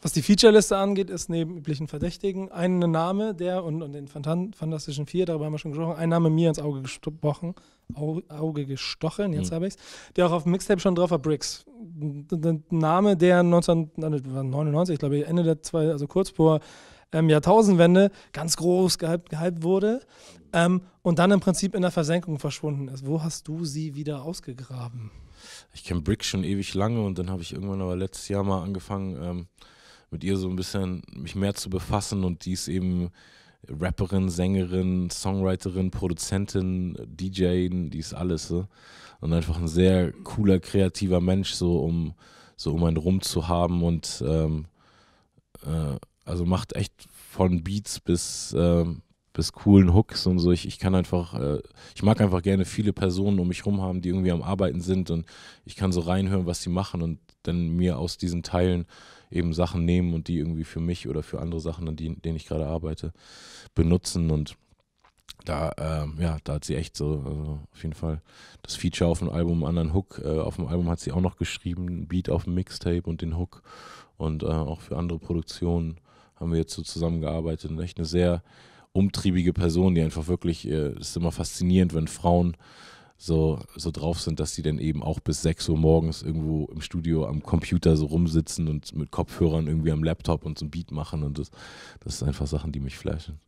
Was die Featureliste angeht, ist neben üblichen Verdächtigen ein Name, der und, und den Fantastischen Vier, darüber haben wir schon gesprochen, ein Name mir ins Auge gestochen, Auge gestochen, jetzt mhm. habe ich es, der auch auf dem Mixtape schon drauf war, Bricks. Ein Name, der 1999, glaube ich Ende der zwei, also kurz vor ähm, Jahrtausendwende ganz groß gehypt, gehypt wurde ähm, und dann im Prinzip in der Versenkung verschwunden ist. Wo hast du sie wieder ausgegraben? Ich kenne Bricks schon ewig lange und dann habe ich irgendwann aber letztes Jahr mal angefangen, ähm mit ihr so ein bisschen mich mehr zu befassen und die ist eben Rapperin, Sängerin, Songwriterin, Produzentin, DJ, die ist alles. So. Und einfach ein sehr cooler, kreativer Mensch, so um, so um einen rum zu haben und ähm, äh, also macht echt von Beats bis, äh, bis coolen Hooks und so. Ich, ich kann einfach, äh, ich mag einfach gerne viele Personen um mich rum haben, die irgendwie am Arbeiten sind und ich kann so reinhören, was sie machen und dann mir aus diesen Teilen eben Sachen nehmen und die irgendwie für mich oder für andere Sachen, an denen ich gerade arbeite, benutzen und da, ähm, ja, da hat sie echt so, also auf jeden Fall das Feature auf dem Album, einen anderen Hook. Äh, auf dem Album hat sie auch noch geschrieben, Beat auf dem Mixtape und den Hook. Und äh, auch für andere Produktionen haben wir jetzt so zusammengearbeitet. Und echt eine sehr umtriebige Person, die einfach wirklich, äh, ist immer faszinierend, wenn Frauen so, so drauf sind, dass sie dann eben auch bis 6 Uhr morgens irgendwo im Studio am Computer so rumsitzen und mit Kopfhörern irgendwie am Laptop und so ein Beat machen. Und das, das ist einfach Sachen, die mich flashen.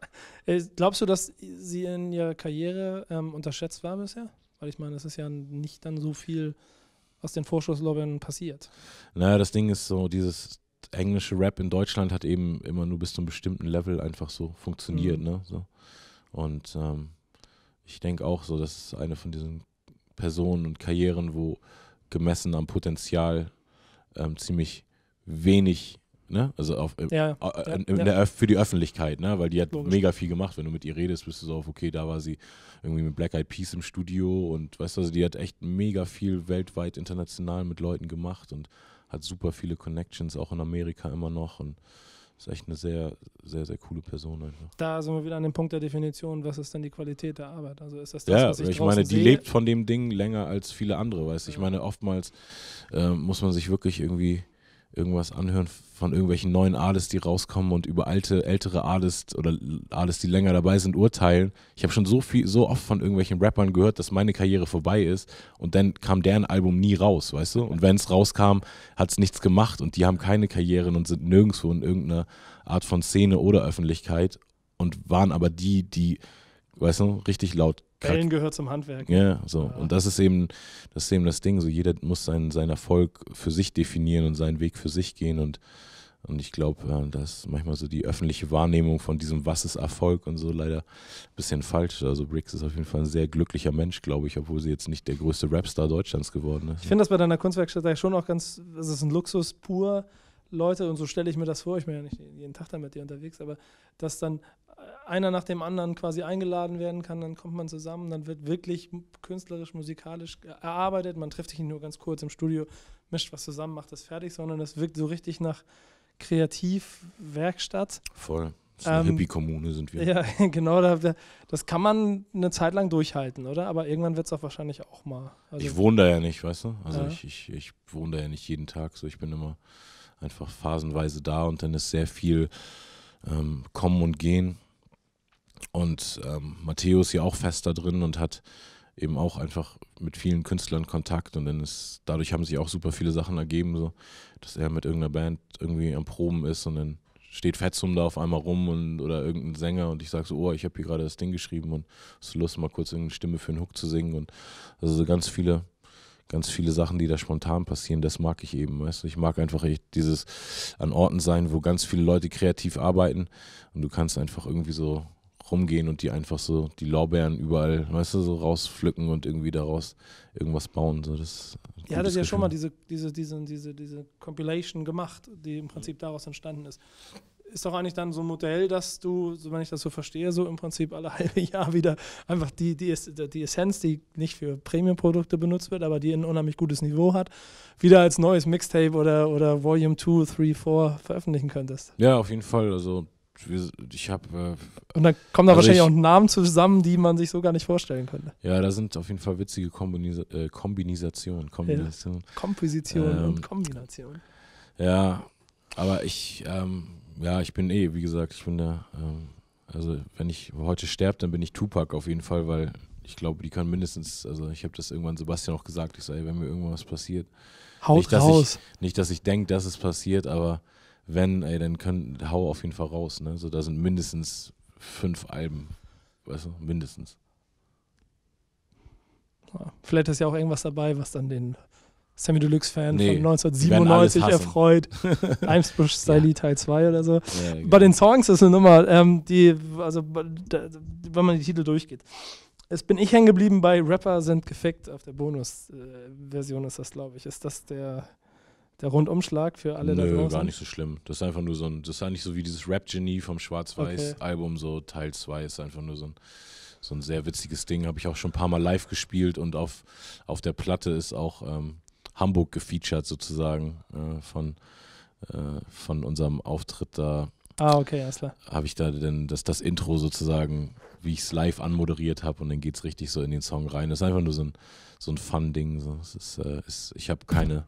Äh, glaubst du, dass sie in ihrer Karriere ähm, unterschätzt war bisher? Weil ich meine, es ist ja nicht dann so viel aus den Vorschusslobbyen passiert. Naja, das Ding ist so, dieses englische Rap in Deutschland hat eben immer nur bis zu einem bestimmten Level einfach so funktioniert, mhm. ne? So. Und ähm, ich denke auch so, das ist eine von diesen Personen und Karrieren, wo gemessen am Potenzial ähm, ziemlich wenig, ne? also auf, äh, ja, äh, ja, in ja. für die Öffentlichkeit, ne? weil die hat Logisch. mega viel gemacht. Wenn du mit ihr redest, bist du so auf, okay, da war sie irgendwie mit Black Eyed Peas im Studio und weißt du, also die hat echt mega viel weltweit international mit Leuten gemacht und hat super viele Connections, auch in Amerika immer noch und ist echt eine sehr, sehr, sehr coole Person einfach. Da sind wir wieder an dem Punkt der Definition, was ist denn die Qualität der Arbeit? Also ist das das, ja, was ich, ich meine, die sehe? lebt von dem Ding länger als viele andere, weißt du. Ja. Ich meine, oftmals äh, muss man sich wirklich irgendwie irgendwas anhören von irgendwelchen neuen Artists, die rauskommen und über alte, ältere Artists oder Artists, die länger dabei sind, urteilen. Ich habe schon so viel, so oft von irgendwelchen Rappern gehört, dass meine Karriere vorbei ist und dann kam deren Album nie raus, weißt du? Und wenn es rauskam, hat es nichts gemacht und die haben keine Karrieren und sind nirgendwo in irgendeiner Art von Szene oder Öffentlichkeit und waren aber die, die, weißt du, richtig laut Bellen gehört zum Handwerk. Ja, so. Ja. Und das ist eben, das ist eben das Ding. So, jeder muss seinen, seinen Erfolg für sich definieren und seinen Weg für sich gehen. Und, und ich glaube, äh, dass manchmal so die öffentliche Wahrnehmung von diesem Was ist Erfolg und so leider ein bisschen falsch. Also Briggs ist auf jeden Fall ein sehr glücklicher Mensch, glaube ich, obwohl sie jetzt nicht der größte Rapstar Deutschlands geworden ist. Ich finde das bei deiner Kunstwerkstatt ja schon auch ganz, es ist ein Luxus pur Leute, und so stelle ich mir das vor, ich bin ja nicht jeden Tag da mit dir unterwegs, aber dass dann äh, einer nach dem anderen quasi eingeladen werden kann, dann kommt man zusammen, dann wird wirklich künstlerisch, musikalisch erarbeitet, man trifft sich nicht nur ganz kurz im Studio, mischt was zusammen, macht das fertig, sondern das wirkt so richtig nach Kreativwerkstatt. Voll. So eine ähm, Hippie-Kommune sind wir. Ja, genau. das kann man eine Zeit lang durchhalten, oder? Aber irgendwann wird es auch wahrscheinlich auch mal. Also ich wohne da ja nicht, weißt du? Also ja. ich, ich, ich wohne da ja nicht jeden Tag. So, ich bin immer einfach phasenweise da und dann ist sehr viel ähm, Kommen und Gehen. Und ähm, Matteo ist ja auch fest da drin und hat eben auch einfach mit vielen Künstlern Kontakt und dann ist, dadurch haben sich auch super viele Sachen ergeben, so, dass er mit irgendeiner Band irgendwie am Proben ist und dann steht Fetzum da auf einmal rum und oder irgendein Sänger und ich sage so, oh, ich habe hier gerade das Ding geschrieben und hast du Lust, mal kurz irgendeine Stimme für einen Hook zu singen und also so ganz viele ganz viele Sachen, die da spontan passieren, das mag ich eben. Weißt Ich mag einfach echt dieses an Orten sein, wo ganz viele Leute kreativ arbeiten und du kannst einfach irgendwie so rumgehen und die einfach so die Lorbeeren überall, weißt du, so rauspflücken und irgendwie daraus irgendwas bauen. So, das Ihr hattet ja schon mal diese, diese, diese, diese, diese Compilation gemacht, die im Prinzip daraus entstanden ist ist doch eigentlich dann so ein Modell, dass du, wenn ich das so verstehe, so im Prinzip alle halbe Jahr wieder einfach die, die, die Essenz, die nicht für Premium-Produkte benutzt wird, aber die ein unheimlich gutes Niveau hat, wieder als neues Mixtape oder, oder Volume 2, 3, 4 veröffentlichen könntest. Ja, auf jeden Fall. Also ich habe. Äh, und dann kommen da also wahrscheinlich ich, auch Namen zusammen, die man sich so gar nicht vorstellen könnte. Ja, da sind auf jeden Fall witzige Kombinisa äh, Kombinationen. Kombinationen. Ja. Kompositionen ähm, und Kombinationen. Ja, aber ich. Ähm, ja, ich bin eh, wie gesagt, ich bin da, ähm, also wenn ich heute sterbe, dann bin ich Tupac auf jeden Fall, weil ich glaube, die können mindestens, also ich habe das irgendwann Sebastian auch gesagt, ich sage, wenn mir irgendwas passiert, Haut nicht, raus. Ich, nicht, dass ich denke, dass es passiert, aber wenn, ey, dann können, hau auf jeden Fall raus, ne? So, da sind mindestens fünf Alben, weißt du, mindestens. Vielleicht ist ja auch irgendwas dabei, was dann den Sammy Deluxe-Fan nee, von 1997 erfreut. Eimsbusch Style ja. Teil 2 oder so. Ja, genau. Bei den Songs ist eine Nummer, ähm, die, also da, wenn man die Titel durchgeht. Es bin ich hängen geblieben bei Rapper sind gefickt. Auf der Bonus-Version äh, ist das, glaube ich. Ist das der, der Rundumschlag für alle Nö, da draußen? gar nicht so schlimm. Das ist einfach nur so ein, das ist eigentlich so wie dieses Rap-Genie vom Schwarz-Weiß-Album, okay. so Teil 2 ist einfach nur so ein so ein sehr witziges Ding. Habe ich auch schon ein paar Mal live gespielt und auf, auf der Platte ist auch ähm, Hamburg gefeatured sozusagen äh, von, äh, von unserem Auftritt da. Ah, okay, alles klar. Habe ich da denn das, das Intro sozusagen, wie ich es live anmoderiert habe und dann geht es richtig so in den Song rein. Das ist einfach nur so ein, so ein Fun-Ding. So. äh, ich habe keine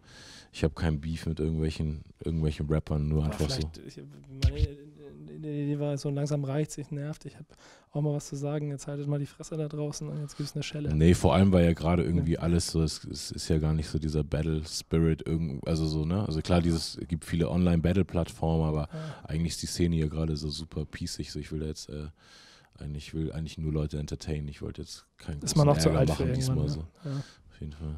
ich habe keinen Beef mit irgendwelchen, irgendwelchen Rappern, nur einfach so. Ich, meine Idee war so langsam reicht es, ich nervt, ich habe auch mal was zu sagen, jetzt haltet mal die Fresse da draußen und jetzt gibt es eine Schelle. Nee, vor allem war ja gerade irgendwie ja. alles so, es, es, ist ja gar nicht so dieser Battle-Spirit, also so, ne? Also klar, dieses gibt viele Online-Battle-Plattformen, aber ja. eigentlich ist die Szene hier gerade so super pießig, so ich will da jetzt äh, eigentlich, will eigentlich nur Leute entertainen, ich wollte jetzt keinen Ist man machen diesmal ne? so. Ja. Auf jeden Fall.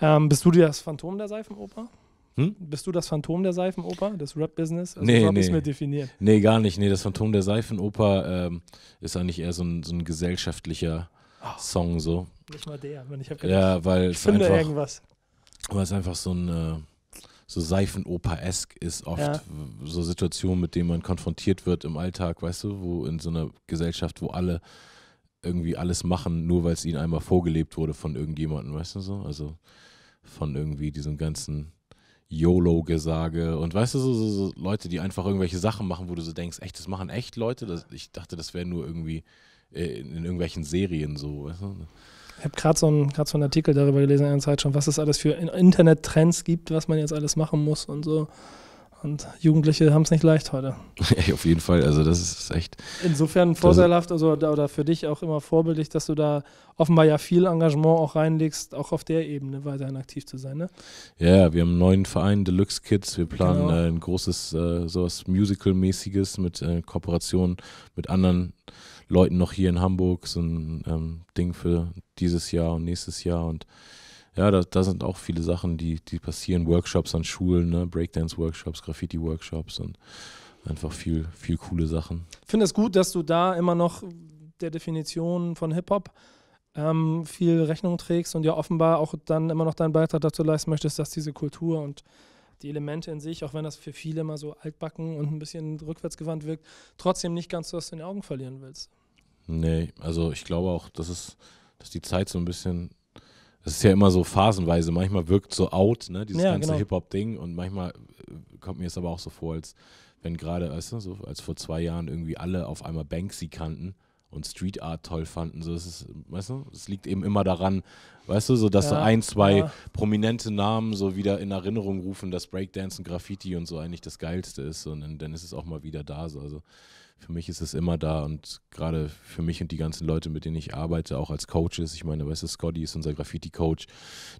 Ähm, bist du das Phantom der Seifenoper? Hm? Bist du das Phantom der Seifenoper, das Rap-Business? Also nee, so habe nee. ich mir definiert. Nee, gar nicht. Nee, das Phantom der Seifenoper ähm, ist eigentlich eher so ein, so ein gesellschaftlicher oh, Song. So. Nicht mal der. wenn Ich, hab ja, weil ich es finde einfach, irgendwas. Weil es einfach so ein äh, so Seifenoper-esk ist oft ja. so Situationen, mit denen man konfrontiert wird im Alltag, weißt du, wo in so einer Gesellschaft, wo alle irgendwie alles machen, nur weil es ihnen einmal vorgelebt wurde von irgendjemandem, weißt du so? Also von irgendwie diesem ganzen YOLO-Gesage und weißt du, so, so, so, Leute, die einfach irgendwelche Sachen machen, wo du so denkst, echt, das machen echt Leute? Das, ich dachte, das wäre nur irgendwie in, äh, in, irgendwelchen Serien so, weißt du? Ich habe gerade so, so einen Artikel darüber gelesen in einer Zeit schon, was es alles für Internet-Trends gibt, was man jetzt alles machen muss und so. Und Jugendliche haben es nicht leicht heute. Ey, auf jeden Fall. Also, das ist echt. Insofern vorteilhaft also, oder für dich auch immer vorbildlich, dass du da offenbar ja viel Engagement auch reinlegst, auch auf der Ebene weiterhin aktiv zu sein. Ne? Ja, wir haben einen neuen Verein, Deluxe Kids. Wir planen genau. äh, ein großes, äh, sowas Musical-mäßiges mit äh, Kooperationen mit anderen Leuten noch hier in Hamburg. So ein ähm, Ding für dieses Jahr und nächstes Jahr. Und ja, da, da, sind auch viele Sachen, die, die passieren. Workshops an Schulen, ne? Breakdance-Workshops, Graffiti-Workshops und einfach viel, viel coole Sachen. Ich finde es gut, dass du da immer noch der Definition von Hip-Hop ähm, viel Rechnung trägst und ja offenbar auch dann immer noch deinen Beitrag dazu leisten möchtest, dass diese Kultur und die Elemente in sich, auch wenn das für viele immer so altbacken und ein bisschen rückwärtsgewandt wirkt, trotzdem nicht ganz so aus den Augen verlieren willst. Nee, also ich glaube auch, dass es, dass die Zeit so ein bisschen das ist ja immer so phasenweise. Manchmal wirkt so out, ne, dieses ja, ganze genau. Hip-Hop-Ding. Und manchmal äh, kommt mir es aber auch so vor, als wenn gerade, weißt du, so als vor zwei Jahren irgendwie alle auf einmal Banksy kannten und Street Art toll fanden. So, es ist, weißt du, es liegt eben immer daran, weißt du, so dass ja, so ein, zwei ja. prominente Namen so wieder in Erinnerung rufen, dass Breakdance und Graffiti und so eigentlich das Geilste ist. Und dann, dann ist es auch mal wieder da. So. Also für mich ist es immer da und gerade für mich und die ganzen Leute, mit denen ich arbeite, auch als Coaches. Ich meine, weißt du, Scotty ist unser Graffiti-Coach,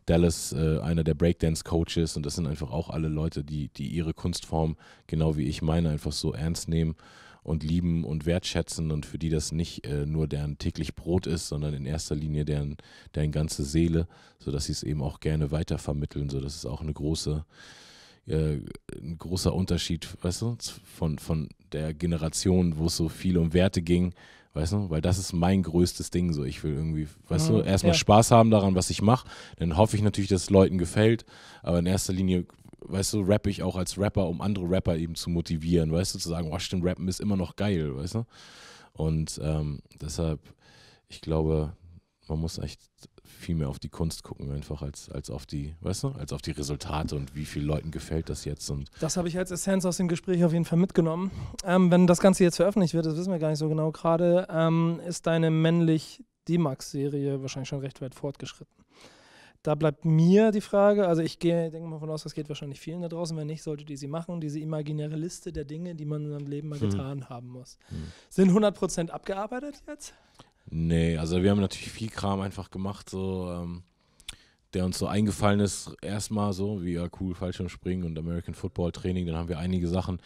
Dallas äh, einer der Breakdance-Coaches und das sind einfach auch alle Leute, die, die ihre Kunstform, genau wie ich meine, einfach so ernst nehmen und lieben und wertschätzen und für die das nicht äh, nur deren täglich Brot ist, sondern in erster Linie deren, deren ganze Seele, sodass sie es eben auch gerne weitervermitteln. So, das ist auch eine große, äh, ein großer Unterschied, weißt du, von, von der Generation, wo es so viel um Werte ging, weißt du, weil das ist mein größtes Ding so. Ich will irgendwie, weißt mhm, du, erstmal ja. Spaß haben daran, was ich mache. Dann hoffe ich natürlich, dass es Leuten gefällt, aber in erster Linie weißt du, rappe ich auch als Rapper, um andere Rapper eben zu motivieren, weißt du, zu sagen, oh, stimmt, Rappen ist immer noch geil, weißt du? Und ähm, deshalb, ich glaube, man muss echt viel mehr auf die Kunst gucken, einfach als, als auf die, weißt du, als auf die Resultate und wie vielen Leuten gefällt das jetzt. Und das habe ich als Essenz aus dem Gespräch auf jeden Fall mitgenommen. Ähm, wenn das Ganze jetzt veröffentlicht wird, das wissen wir gar nicht so genau gerade, ähm, ist deine männlich D-Max-Serie wahrscheinlich schon recht weit fortgeschritten. Da bleibt mir die Frage, also ich gehe, denke mal von aus, das geht wahrscheinlich vielen da draußen, wenn nicht, solltet ihr sie machen, diese imaginäre Liste der Dinge, die man in seinem Leben mal hm. getan haben muss. Hm. Sind 100% abgearbeitet jetzt? Nee, also wir haben natürlich viel Kram einfach gemacht, so ähm, der uns so eingefallen ist, erstmal so, wie ja, cool Fallschirmspringen und American Football Training, dann haben wir einige Sachen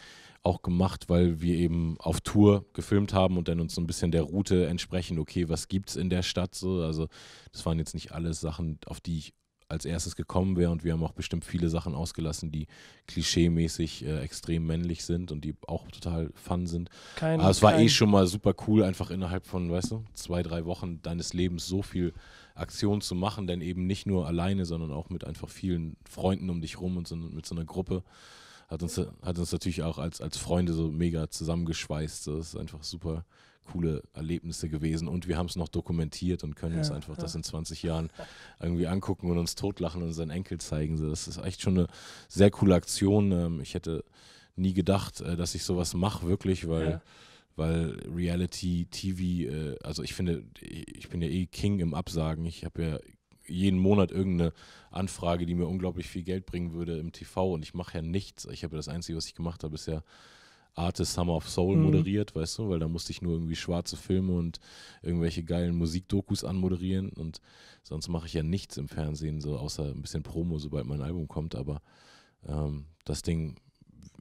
auch gemacht, weil wir eben auf Tour gefilmt haben und dann uns so ein bisschen der Route entsprechend, okay, was gibt es in der Stadt so. Also das waren jetzt nicht alles Sachen, auf die ich als erstes gekommen wäre und wir haben auch bestimmt viele Sachen ausgelassen, die klischeemäßig äh, extrem männlich sind und die auch total fun sind. Kein, Aber es war eh schon mal super cool, einfach innerhalb von, weißt du, zwei, drei Wochen deines Lebens so viel Aktion zu machen, denn eben nicht nur alleine, sondern auch mit einfach vielen Freunden um dich rum und so, mit so einer Gruppe hat uns, hat uns natürlich auch als, als Freunde so mega zusammengeschweißt. Das ist einfach super coole Erlebnisse gewesen und wir haben es noch dokumentiert und können ja, uns einfach ja. das in 20 Jahren irgendwie angucken und uns totlachen und unseren Enkel zeigen. Das ist echt schon eine sehr coole Aktion. Ähm, ich hätte nie gedacht, äh, dass ich sowas mache, wirklich, weil. Ja weil Reality TV, äh, also ich finde, ich bin ja eh King im Absagen. Ich habe ja jeden Monat irgendeine Anfrage, die mir unglaublich viel Geld bringen würde im TV und ich mache ja nichts. Ich habe das Einzige, was ich gemacht habe, ist ja Artist Summer of Soul mhm. moderiert, weißt du, weil da musste ich nur irgendwie schwarze Filme und irgendwelche geilen Musikdokus anmoderieren und sonst mache ich ja nichts im Fernsehen, so außer ein bisschen Promo, sobald mein Album kommt, aber ähm, das Ding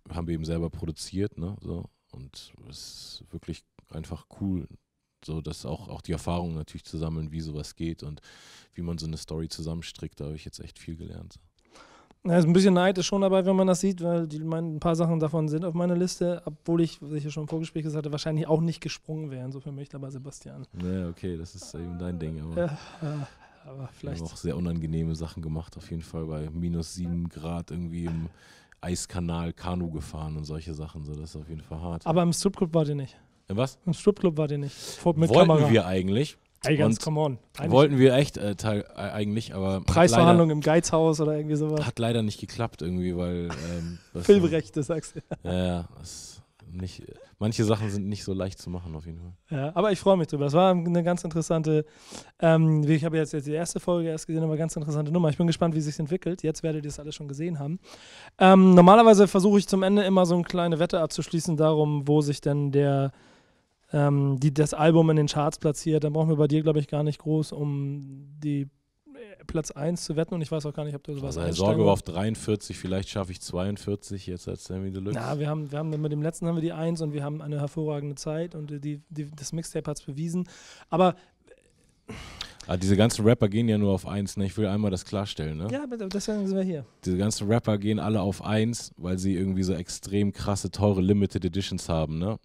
haben wir eben selber produziert, ne, so und es ist wirklich einfach cool, so das auch, auch die Erfahrung natürlich zu sammeln, wie sowas geht und wie man so eine Story zusammenstrickt, da habe ich jetzt echt viel gelernt. Ja, ist also ein bisschen Neid ist schon dabei, wenn man das sieht, weil die, mein, ein paar Sachen davon sind auf meiner Liste, obwohl ich, was ich ja schon im Vorgespräch gesagt hatte, wahrscheinlich auch nicht gesprungen wäre. So für mich dabei, Sebastian. Naja, okay, das ist eben dein Ding. Aber, ja, aber vielleicht. Wir auch sehr unangenehme Sachen gemacht, auf jeden Fall bei minus sieben Grad irgendwie im Eiskanal Kanu gefahren und solche Sachen. So, das ist auf jeden Fall hart. Aber im Subgroup war die nicht. Äh, was? Im Stripclub war der nicht. Vor, mit Wollten Kamera. wir eigentlich. Ey, ganz come on. Eigentlich wollten wir echt äh, teil, äh, eigentlich, aber. Preisverhandlung leider, im Geizhaus oder irgendwie sowas. Hat leider nicht geklappt irgendwie, weil. Ähm, Filmrechte, sagst du. Ja, ja. Das nicht, manche Sachen sind nicht so leicht zu machen, auf jeden Fall. Ja, aber ich freue mich drüber. Das war eine ganz interessante. Ähm, ich habe jetzt, jetzt die erste Folge erst gesehen, aber ganz interessante Nummer. Ich bin gespannt, wie sich entwickelt. Jetzt werdet ihr es alle schon gesehen haben. Ähm, normalerweise versuche ich zum Ende immer so eine kleine Wette abzuschließen, darum, wo sich denn der ähm, die das Album in den Charts platziert, dann brauchen wir bei dir, glaube ich, gar nicht groß um die äh, Platz 1 zu wetten und ich weiß auch gar nicht, ob du sowas also Sorge war auf 43, vielleicht schaffe ich 42 jetzt als Sammy Deluxe. Na, wir haben, wir haben mit dem letzten haben wir die 1 und wir haben eine hervorragende Zeit und die, die das Mixtape hat es bewiesen. Aber äh, Ah, diese ganzen Rapper gehen ja nur auf eins, ne? Ich will einmal das klarstellen, ne? Ja, deswegen sind wir hier. Diese ganzen Rapper gehen alle auf eins, weil sie irgendwie so extrem krasse, teure Limited Editions haben, ne?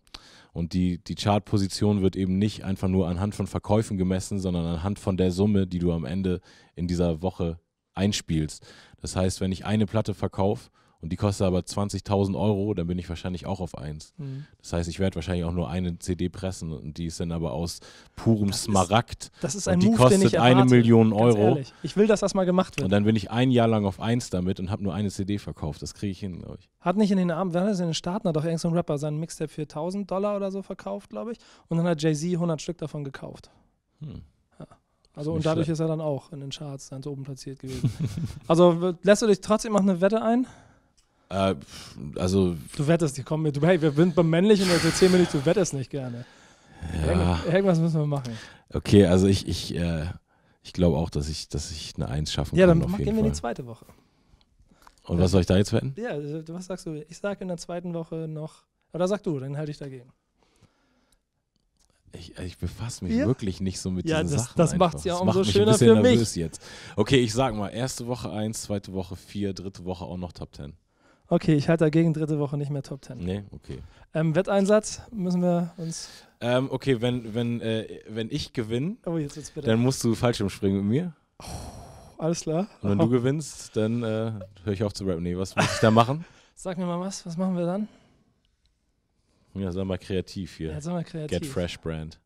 Und die, die Chartposition wird eben nicht einfach nur anhand von Verkäufen gemessen, sondern anhand von der Summe, die du am Ende in dieser Woche einspielst. Das heißt, wenn ich eine Platte verkaufe und die kostet aber 20.000 Euro, dann bin ich wahrscheinlich auch auf eins. Mhm. Das heißt, ich werde wahrscheinlich auch nur eine CD pressen und die ist dann aber aus purem das Smaragd. Ist, das ist ein und die Move, kostet den ich erwarte, eine Million Euro. Ehrlich. Ich will, dass das mal gemacht wird. Und dann bin ich ein Jahr lang auf eins damit und habe nur eine CD verkauft. Das kriege ich hin, glaube ich. Hat nicht in den Abend, wann hat das in den Staaten, hat doch irgendein Rapper seinen Mixtape für 1000 Dollar oder so verkauft, glaube ich. Und dann hat Jay-Z 100 Stück davon gekauft. Hm. Also und dadurch schlecht. ist er dann auch in den Charts dann so oben platziert gewesen. also lässt du dich trotzdem noch eine Wette ein? Äh, also. Du wettest nicht, komm mit. hey, wir sind beim Männlichen und jetzt erzähl mir nicht, du wettest nicht gerne. Ja. Irgendwas müssen wir machen. Okay, also ich, ich, äh, ich glaube auch, dass ich, dass ich eine Eins schaffen ja, kann. Ja, dann gehen wir in die zweite Woche. Und ja. was soll ich da jetzt wetten? Ja, also, was sagst du? Ich sage in der zweiten Woche noch. Oder sag du, dann halte ich dagegen. Ich, ich befasse mich ja? wirklich nicht so mit ja, diesen das, Sachen. Das macht es ja umso schöner für mich. Jetzt. Okay, ich sag mal, erste Woche eins, zweite Woche vier, dritte Woche auch noch Top Ten. Okay, ich halte dagegen dritte Woche nicht mehr Top Ten. Nee, okay. Ähm, Wetteinsatz müssen wir uns. Ähm, okay, wenn, wenn, äh, wenn ich gewinne, oh, dann musst du Fallschirmspringen mit mir. Oh, alles klar. Und wenn oh. du gewinnst, dann äh, höre ich auf zu rappen. Nee, was muss ich da machen? Sag mir mal was, was machen wir dann? Ja, sag mal kreativ hier. Ja, sag mal kreativ. Get Fresh Brand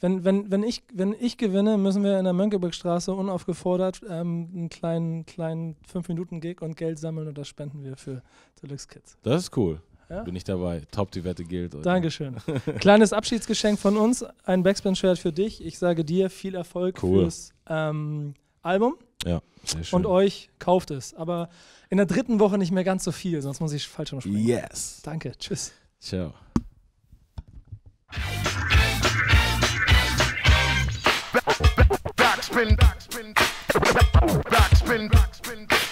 wenn, wenn, wenn, ich, wenn ich gewinne, müssen wir in der Mönckebergstraße unaufgefordert ähm, einen kleinen, kleinen 5-Minuten-Gig und Geld sammeln und das spenden wir für Deluxe Kids. Das ist cool. Ja? Bin ich dabei. Top, die Wette gilt. Oder? Dankeschön. Kleines Abschiedsgeschenk von uns, ein Backspin-Shirt für dich. Ich sage dir viel Erfolg cool. fürs ähm, Album. Ja, sehr schön. Und euch kauft es. Aber in der dritten Woche nicht mehr ganz so viel, sonst muss ich falsch umspringen. Yes. Danke, tschüss. Ciao. backspin, backspin, backspin, backspin. backspin.